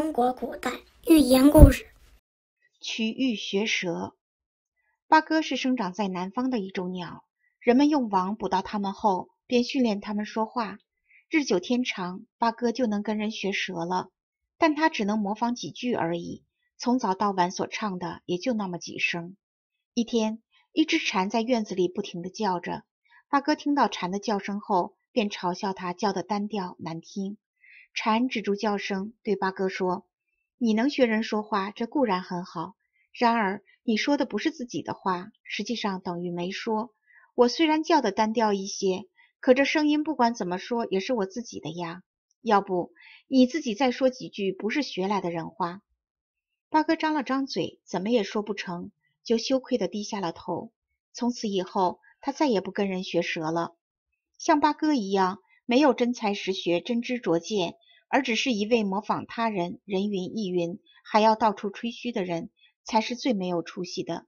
中国古代寓言故事：曲玉学舌。八哥是生长在南方的一种鸟，人们用网捕到它们后，便训练它们说话。日久天长，八哥就能跟人学舌了，但它只能模仿几句而已，从早到晚所唱的也就那么几声。一天，一只蝉在院子里不停的叫着，八哥听到蝉的叫声后，便嘲笑它叫的单调难听。蝉止住叫声，对八哥说：“你能学人说话，这固然很好。然而你说的不是自己的话，实际上等于没说。我虽然叫的单调一些，可这声音不管怎么说也是我自己的呀。要不你自己再说几句，不是学来的人话。”八哥张了张嘴，怎么也说不成就羞愧的低下了头。从此以后，他再也不跟人学舌了。像八哥一样，没有真才实学、真知灼见。而只是一味模仿他人、人云亦云，还要到处吹嘘的人，才是最没有出息的。